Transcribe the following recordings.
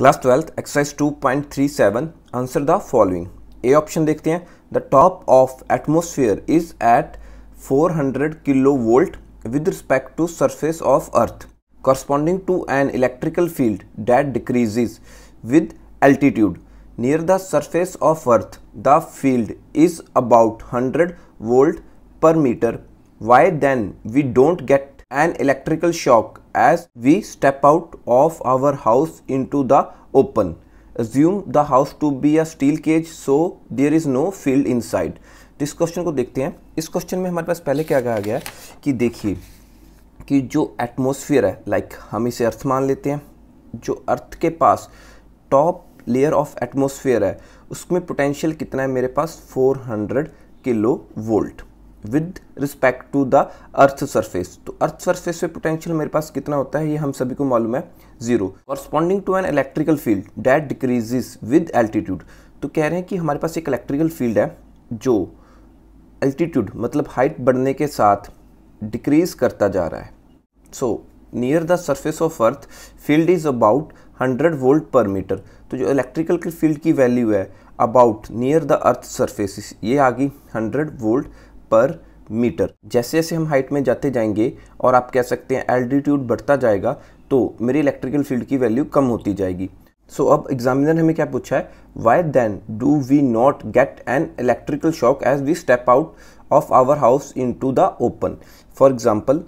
Class twelfth exercise 2.37 Answer the following. A option. देखते हैं the top of atmosphere is at 400 kilo with respect to surface of earth, corresponding to an electrical field that decreases with altitude. Near the surface of earth, the field is about 100 volt per meter. Why then we don't get an electrical shock as we step out of our house into the open. Assume the house to be a steel cage so there is no field inside. इस question को देखते हैं इस question में हमारे पास पहले क्या कहा गया है कि देखिए कि जो एटमोसफियर है लाइक like हम इसे अर्थ मान लेते हैं जो अर्थ के पास टॉप लेयर ऑफ एटमोसफियर है उसमें पोटेंशियल कितना है मेरे पास 400 kilo volt with respect to the earth surface तो अर्थ सरफेस पे पोटेंशियल मेरे पास कितना होता है ये हम सभी को मालूम है zero corresponding to an electrical field that decreases with altitude तो कह रहे हैं कि हमारे पास एक इलेक्ट्रिकल फील्ड है जो एल्टीट्यूड मतलब हाइट बढ़ने के साथ डिक्रीज करता जा रहा है so near the surface of earth field is about 100 volt per metre तो जो इलेक्ट्रिकल फील्ड की वैल्यू है about near the earth surface ये आ गई हंड्रेड वोल्ट पर मीटर जैसे जैसे हम हाइट में जाते जाएंगे और आप कह सकते हैं एल्टीट्यूड बढ़ता जाएगा तो मेरी इलेक्ट्रिकल फील्ड की वैल्यू कम होती जाएगी सो so, अब एग्जामिनर हमें क्या पूछा है why then do we not get an electrical shock as we step out of our house into the open for example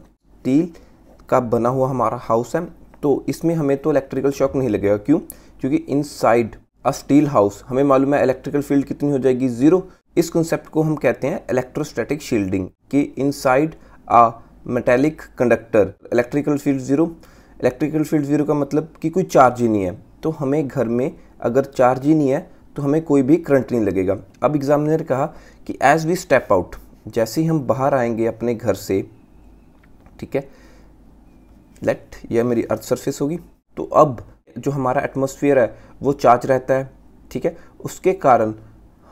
steel का बना हुआ हमारा हाउस है तो इसमें हमें तो इलेक्ट्रिकल शॉक नहीं लगेगा क्यों क्योंकि inside a steel house हमें मालूम है इलेक्ट्रिकल फील्ड कितनी हो जाएगी ज़ीरो इस कंसेप्ट को हम कहते हैं इलेक्ट्रोस्टैटिक शील्डिंग कि inside a metallic conductor electrical field zero electrical field zero का मतलब कि कोई चार्ज ही नहीं है तो हमें घर में अगर चार्ज ही नहीं है तो हमें कोई भी करंट नहीं लगेगा अब एग्जामिनर कहा कि एज़ वी स्टेप आउट जैसे ही हम बाहर आएंगे अपने घर से ठीक है लेट यह मेरी अर्थ सरफेस होगी तो अब जो हमारा एटमोसफियर है वो चार्ज रहता है ठीक है उसके कारण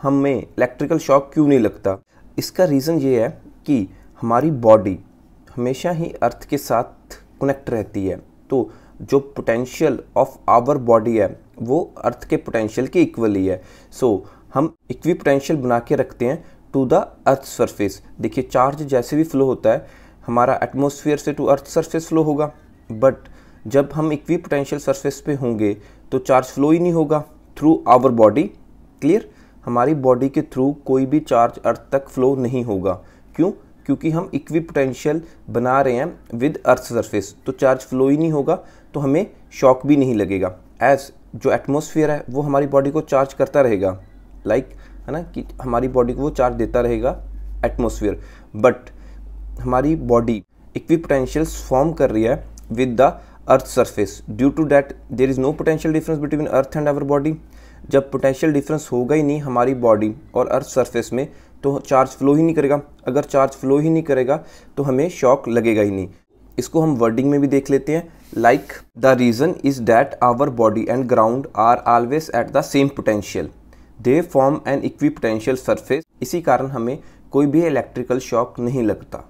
हमें इलेक्ट्रिकल शॉक क्यों नहीं लगता इसका रीज़न ये है कि हमारी बॉडी हमेशा ही अर्थ के साथ कनेक्ट रहती है तो जो पोटेंशियल ऑफ आवर बॉडी है वो अर्थ के पोटेंशियल के इक्वल ही है सो so, हम इक्वी पोटेंशियल बना के रखते हैं टू द अर्थ सरफेस देखिए चार्ज जैसे भी फ्लो होता है हमारा एटमोसफियर से टू अर्थ सरफेस फ्लो होगा बट जब हम इक्वी पोटेंशियल सरफेस पे होंगे तो चार्ज फ्लो ही नहीं होगा थ्रू आवर बॉडी क्लियर हमारी बॉडी के थ्रू कोई भी चार्ज अर्थ तक फ्लो नहीं होगा क्यों क्योंकि हम इक्वी पोटेंशियल बना रहे हैं विद अर्थ सरफेस तो चार्ज फ्लो ही नहीं होगा तो हमें शॉक भी नहीं लगेगा एज जो एटमोसफियर है वो हमारी बॉडी को चार्ज करता रहेगा लाइक like, है ना कि हमारी बॉडी को वो चार्ज देता रहेगा एटमोसफियर बट हमारी बॉडी इक्वी पोटेंशियल फॉर्म कर रही है with the earth surface due to that there is no potential difference between earth and our body जब पोटेंशियल डिफरेंस होगा ही नहीं हमारी बॉडी और अर्थ सरफेस में तो चार्ज फ्लो ही नहीं करेगा अगर चार्ज फ्लो ही नहीं करेगा तो हमें शॉक लगेगा ही नहीं इसको हम वर्डिंग में भी देख लेते हैं like the reason is that our body and ground are always at the same potential they form an equipotential surface इसी कारण हमें कोई भी इलेक्ट्रिकल शॉक नहीं लगता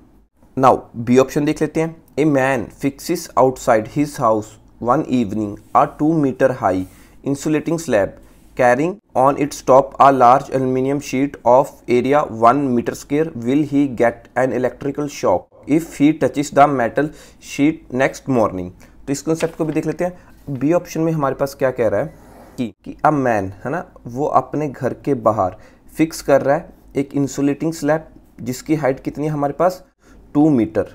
नाउ बी ऑप्शन देख लेते हैं a man fixes outside his house one evening a two metre high insulating slab carrying on its top a large aluminium sheet of area 1 meter square will he get an electrical shock if he touches the metal sheet next morning तो इस concept को भी देख लेते हैं B option में हमारे पास क्या कह रहा है कि कि अ मैन है ना वो अपने घर के बाहर फिक्स कर रहा है एक इंसुलेटिंग स्लैब जिसकी हाइट कितनी है हमारे पास टू मीटर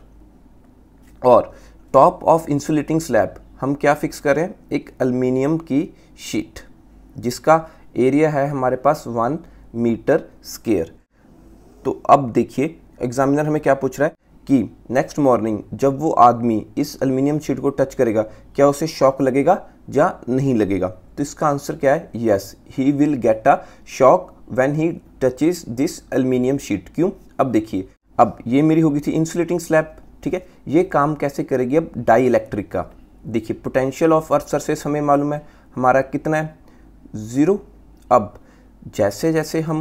और टॉप ऑफ इंसुलेटिंग स्लैब हम क्या फिक्स कर रहे हैं एक अल्मीनियम की शीट जिसका एरिया है हमारे पास वन मीटर स्केयर तो अब देखिए एग्जामिनर हमें क्या पूछ रहा है कि नेक्स्ट मॉर्निंग जब वो आदमी इस अल्मीनियम शीट को टच करेगा क्या उसे शॉक लगेगा या नहीं लगेगा तो इसका आंसर क्या है yes he will get a shock when he touches this aluminium sheet क्यों अब देखिए अब ये मेरी होगी थी इंसुलेटिंग स्लैब ठीक है ये काम कैसे करेगी अब डाई इलेक्ट्रिक का देखिए पोटेंशियल ऑफ अर्थ सरफेस हमें मालूम है हमारा कितना है ज़ीरो अब जैसे जैसे हम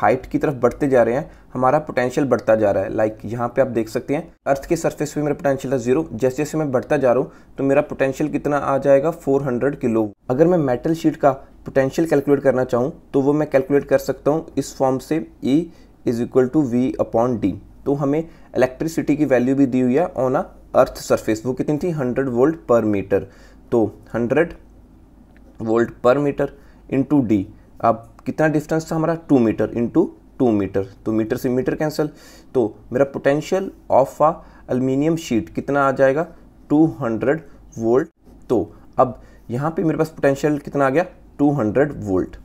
हाइट की तरफ बढ़ते जा रहे हैं हमारा पोटेंशियल बढ़ता जा रहा है लाइक like यहाँ पे आप देख सकते हैं अर्थ के सरफेस पे मेरा पोटेंशियल था जीरो जैसे जैसे मैं बढ़ता जा रहा हूँ तो मेरा पोटेंशियल कितना आ जाएगा 400 किलो अगर मैं मेटल शीट का पोटेंशियल कैलकुलेट करना चाहूँ तो वो मैं कैलकुलेट कर सकता हूँ इस फॉर्म से E is equal to V upon d तो हमें इलेक्ट्रिसिटी की वैल्यू भी दी हुई है ऑन अ अर्थ सर्फेस वो कितनी थी हंड्रेड वोल्ट पर मीटर तो hundred volt per metre into d अब कितना डिस्टेंस था हमारा two metre into two metre तो मीटर से मीटर कैंसिल तो मेरा potential of a aluminium sheet कितना आ जाएगा 200 वोल्ट तो अब यहाँ पे मेरे पास पोटेंशियल कितना आ गया 200 वोल्ट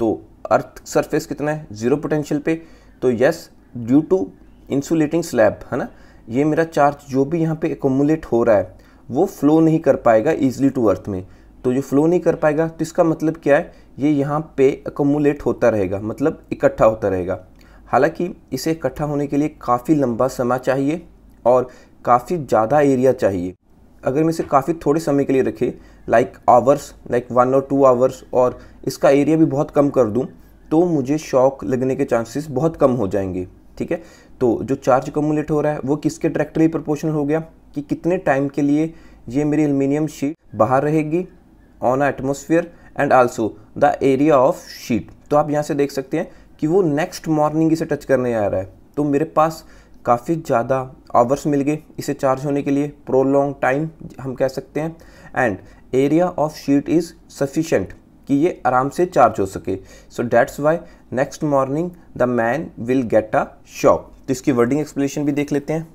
तो अर्थ सरफेस कितना है ज़ीरो पोटेंशियल पे तो yes due to insulating slab है ना ये मेरा चार्ज जो भी यहाँ पे एकोमुलेट हो रहा है वो फ्लो नहीं कर पाएगा ईजिली टू अर्थ में तो जो फ्लो नहीं कर पाएगा तो इसका मतलब क्या है ये यहाँ पे अकोमोलेट होता रहेगा मतलब इकट्ठा होता रहेगा हालांकि इसे इकट्ठा होने के लिए काफ़ी लंबा समय चाहिए और काफ़ी ज़्यादा एरिया चाहिए अगर मैं इसे काफ़ी थोड़े समय के लिए रखें लाइक आवर्स लाइक वन और टू आवर्स और इसका एरिया भी बहुत कम कर दूँ तो मुझे शॉक लगने के चांसेस बहुत कम हो जाएंगे ठीक है तो जो चार्ज अकोमोलेट हो रहा है वो किसके डायरेक्टली प्रपोर्शनल हो गया कि कितने टाइम के लिए ये मेरी एल्यूमिनियम शीट बाहर रहेगी on atmosphere and also the area of sheet तो आप यहाँ से देख सकते हैं कि वो नेक्स्ट मॉर्निंग इसे टच करने आ रहा है तो मेरे पास काफ़ी ज़्यादा आवर्स मिल गए इसे चार्ज होने के लिए प्रोलॉन्ग टाइम हम कह सकते हैं and area of sheet is sufficient कि ये आराम से चार्ज हो सके so that's why next morning the man will get a shock तो इसकी वर्डिंग एक्सप्लेनेशन भी देख लेते हैं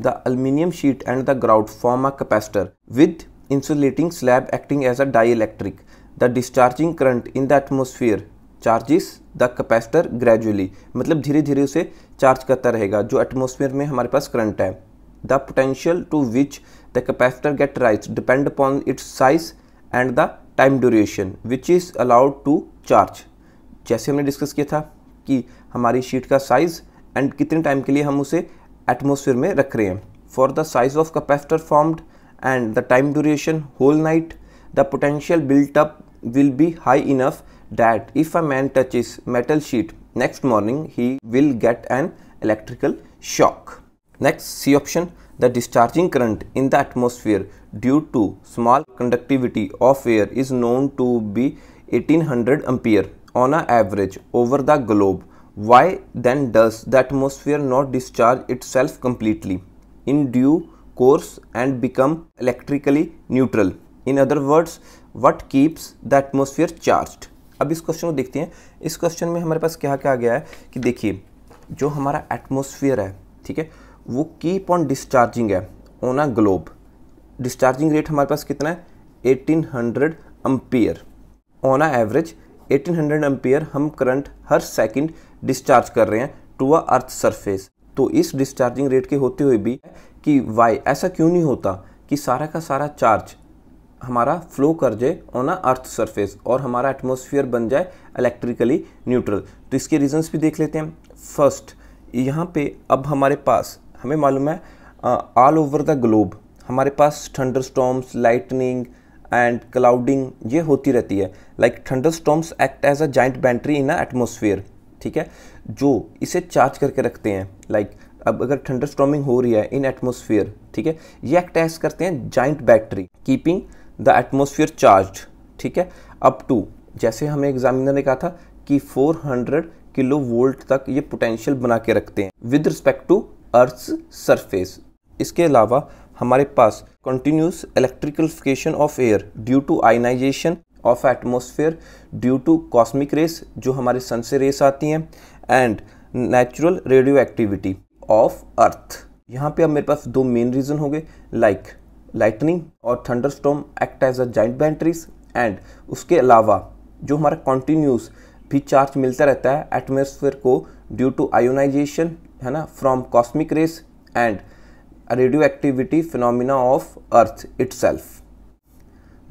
the aluminium sheet and the ground form a capacitor with insulating slab acting as a dielectric. The discharging current in the atmosphere charges the capacitor gradually मतलब धीरे धीरे उसे चार्ज करता रहेगा जो एटमोसफियर में हमारे पास करंट है the potential to which the capacitor get rise depend upon its size and the time duration which is allowed to charge जैसे हमने डिस्कस किया था कि हमारी शीट का साइज़ एंड कितने टाइम के लिए हम उसे एटमोसफियर में रख रहे हैं for the size of capacitor formed and the time duration whole night, the potential built up will be high enough that if a man touches metal sheet next morning he will get an electrical shock. Next C option the discharging current in the atmosphere due to small conductivity of air is known to be 1800 ampere on an average over the globe. Why then does the atmosphere not discharge itself completely? In due course and become electrically neutral in other words what keeps the atmosphere charge अब इस question को देखते हैं इस question में हमारे पास क्या क्या आ गया है कि देखिए जो हमारा एटमोसफियर है ठीक है वो कीप ऑन डिस्चार्जिंग है on a globe discharging rate हमारे पास कितना है 1800 hundred ampere on a average 1800 hundred ampere हम करंट हर सेकंड डिस्चार्ज कर रहे हैं टू अ अर्थ सरफेस तो इस डिस्चार्जिंग रेट के होते हुए भी कि वाई ऐसा क्यों नहीं होता कि सारा का सारा चार्ज हमारा फ्लो कर जाए ऑन अ अर्थ सरफेस और हमारा एटमोसफियर बन जाए इलेक्ट्रिकली न्यूट्रल तो इसके रीजंस भी देख लेते हैं फर्स्ट यहाँ पे अब हमारे पास हमें मालूम है ऑल ओवर द ग्लोब हमारे पास thunder storms lightning and clouding ये होती रहती है like thunder storms act as a joint battery in a atmosphere ठीक है जो इसे चार्ज करके रखते हैं लाइक अब अगर थंडर स्ट्रॉमिंग हो रही है इन एटमोसफियर ठीक है ये एक्ट एस करते हैं giant battery keeping the atmosphere charge ठीक है अप टू जैसे हमें एग्जामिनर ने कहा था कि 400 किलो वोल्ट तक ये पोटेंशियल बना के रखते हैं with respect to earth surface इसके अलावा हमारे पास continuous electrification of air due to ionisation of atmosphere due to cosmic rays जो हमारे सन से रेस आती हैं and natural radioactivity of earth यहाँ पे अब मेरे पास दो मेन रीज़न हो गए लाइक लाइटनिंग और thunder storm act as a giant batteries and उसके अलावा जो हमारा कॉन्टीन्यूस भी चार्ज मिलता रहता है एटमोसफेयर को ड्यू टू आयोनाइजेशन है ना from cosmic rays and radioactivity phenomena of earth itself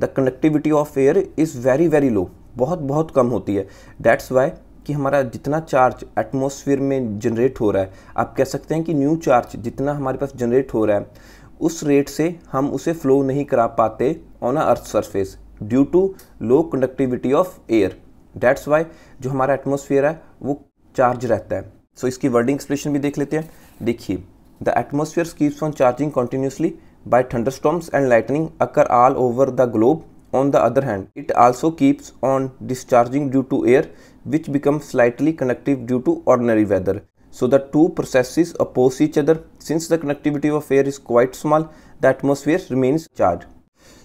the connectivity of air is very very low बहुत बहुत कम होती है दैट्स वाई कि हमारा जितना चार्ज एटमोसफियर में जनरेट हो रहा है आप कह सकते हैं कि न्यू चार्ज जितना हमारे पास जनरेट हो रहा है उस रेट से हम उसे फ्लो नहीं करा पाते on a earth surface due to low conductivity of air that's why जो हमारा एटमोसफियर है वो चार्ज रहता है सो so, इसकी वर्डिंग एक्सप्रेशन भी देख लेते हैं देखिए the atmosphere keeps on charging continuously by thunderstorms and lightning occur all over the globe. On the other hand, it also keeps on discharging due to air, which becomes slightly conductive due to ordinary weather. So the two processes oppose each other. Since the conductivity of air is quite small, the atmosphere remains charged.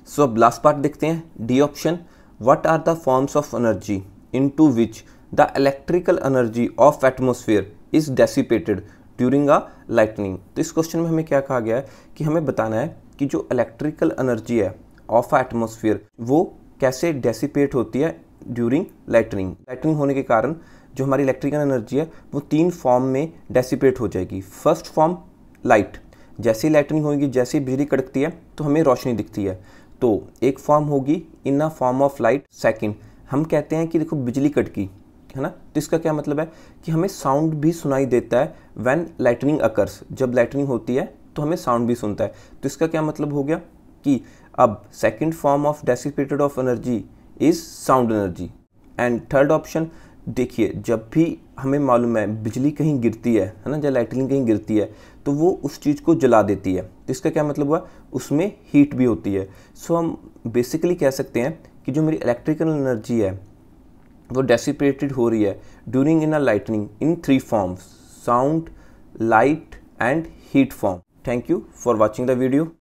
So last part, part देखते हैं option. what are the forms of energy into which the electrical energy of atmosphere is dissipated during a lightning तो इस question में हमें क्या कहा गया है कि हमें बताना है कि जो इलेक्ट्रिकल एनर्जी है ऑफ एटमोसफियर वो कैसे डेसीपेट होती है ड्यूरिंग लाइटनिंग लाइटनिंग होने के कारण जो हमारी इलेक्ट्रिकल एनर्जी है वो तीन फॉर्म में डेसीपेट हो जाएगी फर्स्ट फॉर्म लाइट जैसे ही लाइटनिंग होगी जैसे बिजली कड़कती है तो हमें रोशनी दिखती है तो एक फॉर्म होगी in a form of light second हम कहते हैं कि देखो बिजली कटकी है ना तो इसका क्या मतलब है कि हमें साउंड भी सुनाई देता है वैन लाइटनिंग अकर्स जब लाइटनिंग होती है तो हमें साउंड भी सुनता है तो इसका क्या मतलब हो गया कि अब second form of dissipated of energy is sound energy and third option देखिए जब भी हमें मालूम है बिजली कहीं गिरती है है ना जब लाइटनिंग कहीं गिरती है तो वो उस चीज़ को जला देती है तो इसका क्या मतलब हुआ उसमें हीट भी होती है सो so, हम बेसिकली कह सकते हैं कि जो मेरी इलेक्ट्रिकल एनर्जी है वो डेसिपेटेड हो रही है during in a lightning in three forms sound light and heat form thank you for watching the video